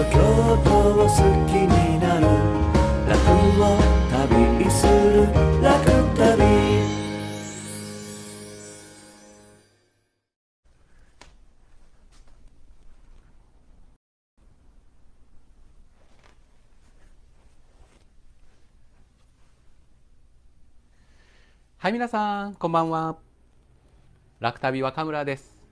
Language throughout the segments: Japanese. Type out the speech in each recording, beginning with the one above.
と京都を好きになる楽を旅する楽旅はい皆さんこんばんは楽旅若村です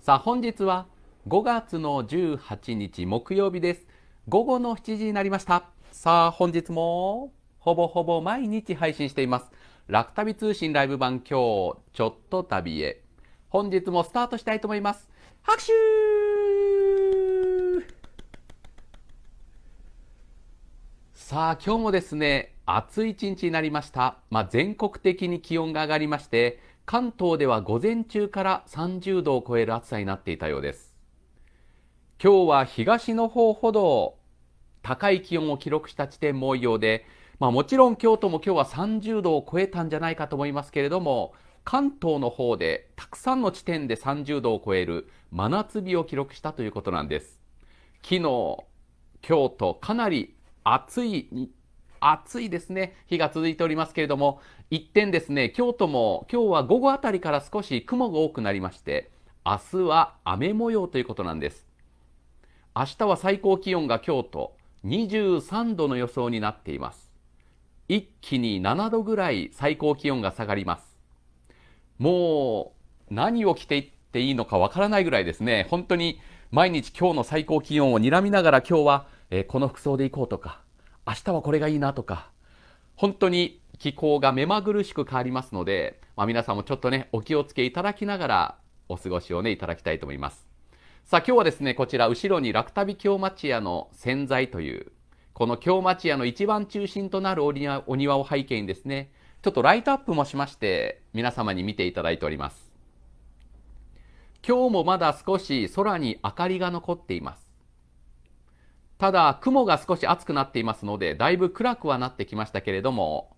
さあ本日は5月の18日木曜日です。午後の7時になりました。さあ、本日もほぼほぼ毎日配信しています。楽旅通信ライブ版今日、ちょっと旅へ。本日もスタートしたいと思います。拍手さあ、今日もですね、暑い一日になりました。まあ、全国的に気温が上がりまして、関東では午前中から30度を超える暑さになっていたようです。今日は東の方ほど高い気温を記録した地点も多いようで、まあ、もちろん京都も今日は30度を超えたんじゃないかと思いますけれども関東の方でたくさんの地点で30度を超える真夏日を記録したということなんです昨日京都かなり暑い暑いですね日が続いておりますけれども一点ですね京都も今日は午後あたりから少し雲が多くなりまして明日は雨模様ということなんです明日は最高気温が京都23度の予想になっています。一気に7度ぐらい最高気温が下がります。もう何を着ていっていいのかわからないぐらいですね。本当に毎日今日の最高気温を睨みながら今日は、えー、この服装で行こうとか、明日はこれがいいなとか、本当に気候が目まぐるしく変わりますので、まあ、皆さんもちょっとね、お気をつけいただきながらお過ごしをね、いただきたいと思います。さあ今日はですね、こちら後ろに楽旅京町屋の洗剤という、この京町屋の一番中心となるお庭お庭を背景にですね、ちょっとライトアップもしまして、皆様に見ていただいております。今日もまだ少し空に明かりが残っています。ただ、雲が少し暑くなっていますので、だいぶ暗くはなってきましたけれども、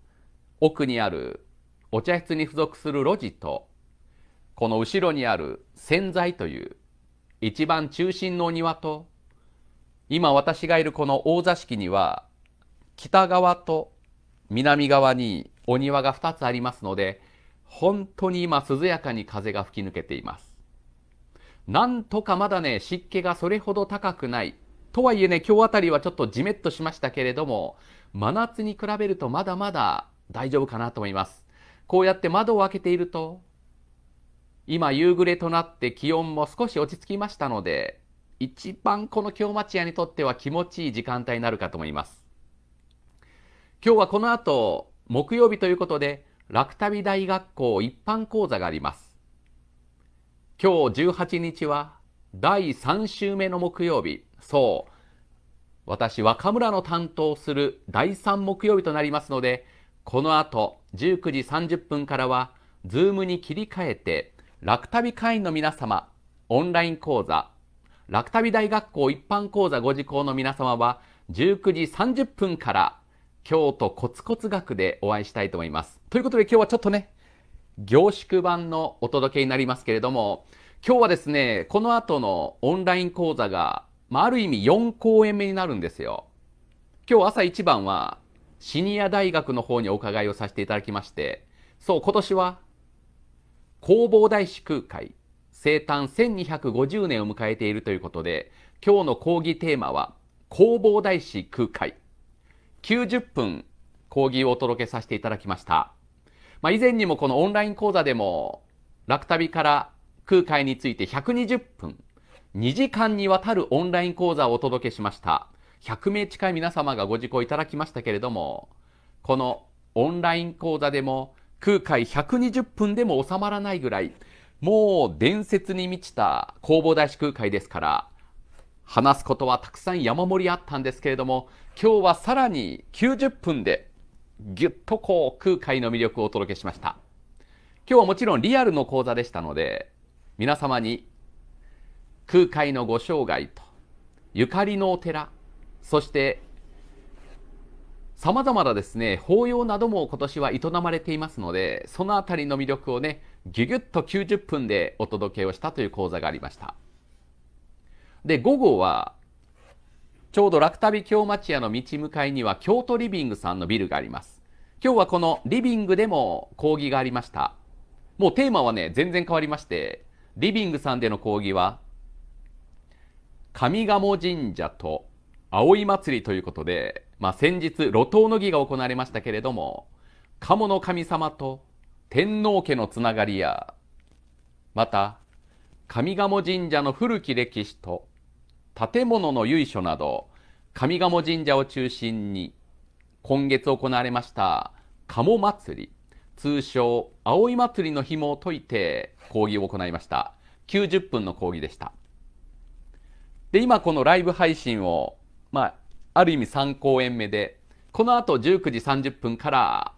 奥にあるお茶室に付属する路地と、この後ろにある洗剤という一番中心のお庭と今私がいるこの大座敷には北側と南側にお庭が2つありますので本当に今涼やかに風が吹き抜けています。なんとかまだね湿気がそれほど高くないとはいえね今日あたりはちょっとじめっとしましたけれども真夏に比べるとまだまだ大丈夫かなと思います。こうやって窓を開けていると今夕暮れとなって気温も少し落ち着きましたので一番この京町屋にとっては気持ちいい時間帯になるかと思います今日はこの後木曜日ということで楽旅大学校一般講座があります今日18日は第3週目の木曜日そう私若村の担当する第3木曜日となりますのでこの後19時30分からはズームに切り替えて楽旅会員の皆様、オンライン講座、楽旅大学校一般講座ご受講の皆様は、19時30分から京都コツコツ学でお会いしたいと思います。ということで今日はちょっとね、凝縮版のお届けになりますけれども、今日はですね、この後のオンライン講座が、まあ、ある意味4公演目になるんですよ。今日朝一番は、シニア大学の方にお伺いをさせていただきまして、そう、今年は弘法大師空海生誕1250年を迎えているということで今日の講義テーマは弘法大師空海90分講義をお届けさせていただきました、まあ、以前にもこのオンライン講座でも楽旅から空海について120分2時間にわたるオンライン講座をお届けしました100名近い皆様がご受講いただきましたけれどもこのオンライン講座でも空海120分でも収まらないぐらい、もう伝説に満ちた弘法大師空海ですから、話すことはたくさん山盛りあったんですけれども、今日はさらに90分でぎゅっとこう空海の魅力をお届けしました。今日はもちろんリアルの講座でしたので、皆様に空海のご生涯と、ゆかりのお寺、そして様々なですね、法要なども今年は営まれていますので、そのあたりの魅力をね、ギュギュッと90分でお届けをしたという講座がありました。で、午後は、ちょうど楽旅京町屋の道向かいには京都リビングさんのビルがあります。今日はこのリビングでも講義がありました。もうテーマはね、全然変わりまして、リビングさんでの講義は、上賀茂神社と葵祭ということで、まあ、先日路頭の儀が行われましたけれども鴨の神様と天皇家のつながりやまた上賀茂神社の古き歴史と建物の由緒など上賀茂神社を中心に今月行われました鴨祭り通称葵祭りの紐を解いて講義を行いました90分の講義でしたで今このライブ配信をまあある意味3公演目で、この後19時30分から、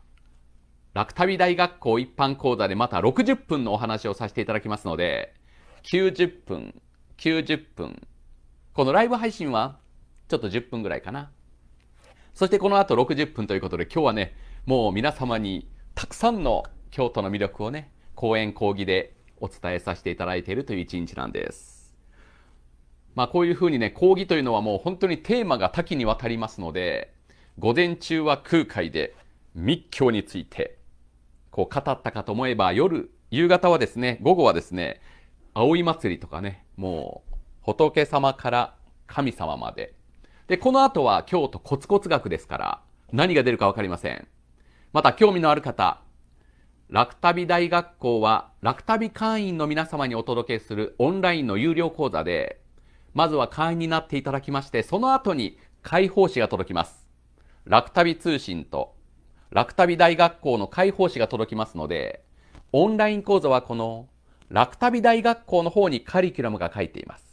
楽旅大学校一般講座でまた60分のお話をさせていただきますので、90分、90分。このライブ配信は、ちょっと10分ぐらいかな。そしてこの後60分ということで、今日はね、もう皆様にたくさんの京都の魅力をね、講演講義でお伝えさせていただいているという一日なんです。まあ、こういうふうにね、講義というのはもう本当にテーマが多岐にわたりますので、午前中は空海で密教について、こう語ったかと思えば、夜、夕方はですね、午後はですね、葵祭りとかね、もう仏様から神様まで。で、この後は京都コツコツ学ですから、何が出るかわかりません。また興味のある方、楽旅大学校は楽旅会員の皆様にお届けするオンラインの有料講座で、まずは会員になっていただきまして、その後に解放誌が届きます。楽旅通信と楽旅大学校の解放誌が届きますので、オンライン講座はこの楽旅大学校の方にカリキュラムが書いています。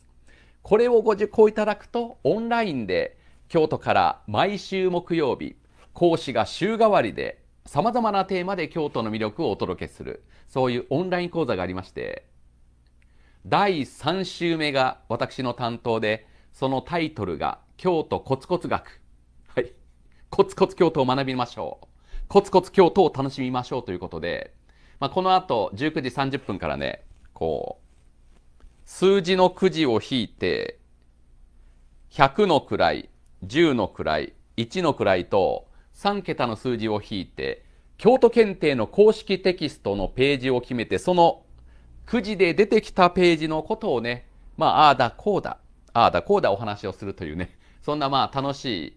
これをご受講いただくと、オンラインで京都から毎週木曜日、講師が週替わりで様々なテーマで京都の魅力をお届けする、そういうオンライン講座がありまして、第3週目が私の担当で、そのタイトルが京都コツコツ学。はい。コツコツ京都を学びましょう。コツコツ京都を楽しみましょうということで、まあ、この後19時30分からね、こう、数字のくじを引いて、100の位、10の位、1の位と3桁の数字を引いて、京都検定の公式テキストのページを決めて、そのくじで出てきたページのことをね、まあ、ああだこうだ、ああだこうだお話をするというね、そんなまあ楽しい、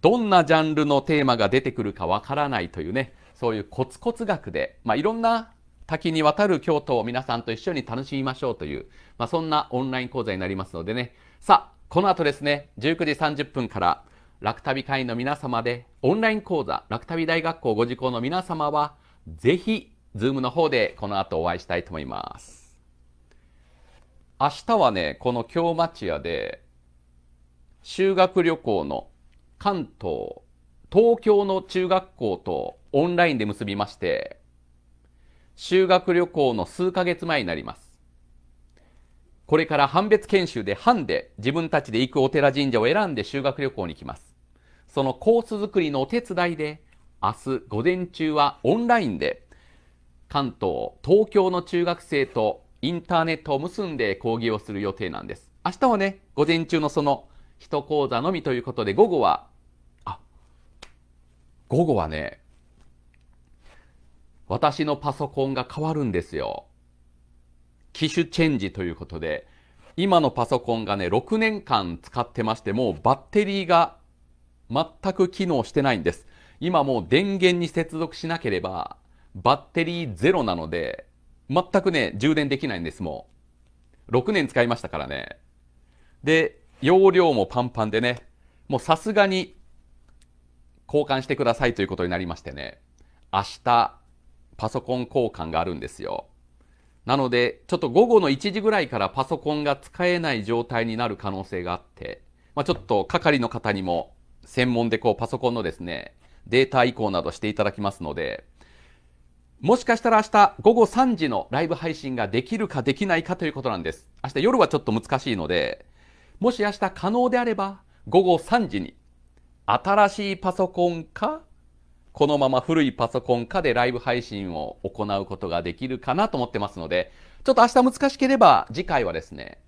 どんなジャンルのテーマが出てくるかわからないというね、そういうコツコツ学で、まあ、いろんな滝にわたる京都を皆さんと一緒に楽しみましょうという、まあ、そんなオンライン講座になりますのでね。さあ、この後ですね、19時30分から、楽旅会員の皆様で、オンライン講座、楽旅大学校ご受講の皆様は、ぜひズームの方でこの後お会いしたいと思います。明日はね、この京町屋で、修学旅行の関東、東京の中学校とオンラインで結びまして、修学旅行の数ヶ月前になります。これから判別研修で班で自分たちで行くお寺神社を選んで修学旅行に行きます。そのコース作りのお手伝いで、明日午前中はオンラインで関東、東京の中学生とインターネットを結んで講義をする予定なんです。明日はね、午前中のその1講座のみということで、午後は、あ、午後はね、私のパソコンが変わるんですよ。機種チェンジということで、今のパソコンがね、6年間使ってまして、もうバッテリーが全く機能してないんです。今もう電源に接続しなければバッテリーゼロなので、全くね、充電できないんです、もう。6年使いましたからね。で、容量もパンパンでね、もうさすがに交換してくださいということになりましてね、明日、パソコン交換があるんですよ。なので、ちょっと午後の1時ぐらいからパソコンが使えない状態になる可能性があって、まあ、ちょっと係の方にも専門でこうパソコンのですね、データ移行などしていただきますので、もしかしたら明日午後3時のライブ配信ができるかできないかということなんです。明日夜はちょっと難しいので、もし明日可能であれば午後3時に新しいパソコンかこのまま古いパソコンかでライブ配信を行うことができるかなと思ってますので、ちょっと明日難しければ次回はですね、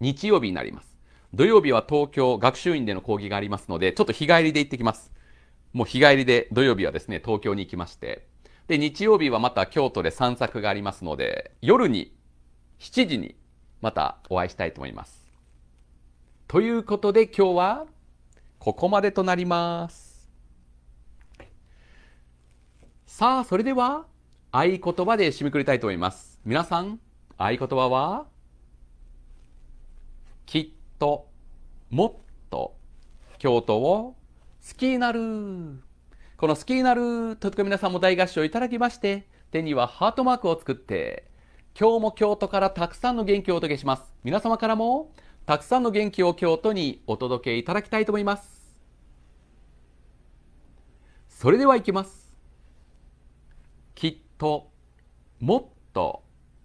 日曜日になります。土曜日は東京学習院での講義がありますので、ちょっと日帰りで行ってきます。もう日帰りで土曜日はですね、東京に行きまして、で、日曜日はまた京都で散策がありますので、夜に7時にまたお会いしたいと思います。ということで今日はここまでとなります。さあ、それでは合言葉で締めくりたいと思います。皆さん、合言葉はきっともっと京都を好きになるこの好きになるとく皆さんも大合唱いただきまして、手にはハートマークを作って、今日も京都からたくさんの元気をお届けします。皆様からも、たくさんの元気を京都にお届けいただきたいと思います。それではいきます。きっと、もっと、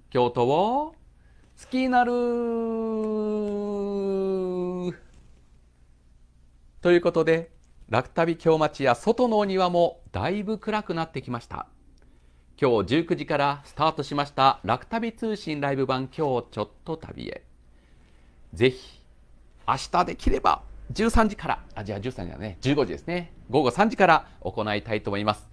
京都を好きになるということで、楽旅京町や外のお庭もだいぶ暗くなってきました今日19時からスタートしました楽旅通信ライブ版今日ちょっと旅へぜひ明日できれば13時からあじゃあ13時だね15時ですね午後3時から行いたいと思います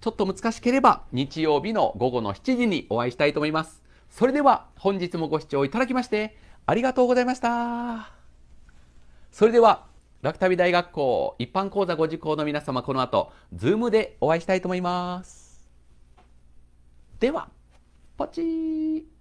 ちょっと難しければ日曜日の午後の7時にお会いしたいと思いますそれでは本日もご視聴いただきましてありがとうございましたそれでは楽旅大学校一般講座ご受講の皆様、この後、ズームでお会いしたいと思います。では、ポチ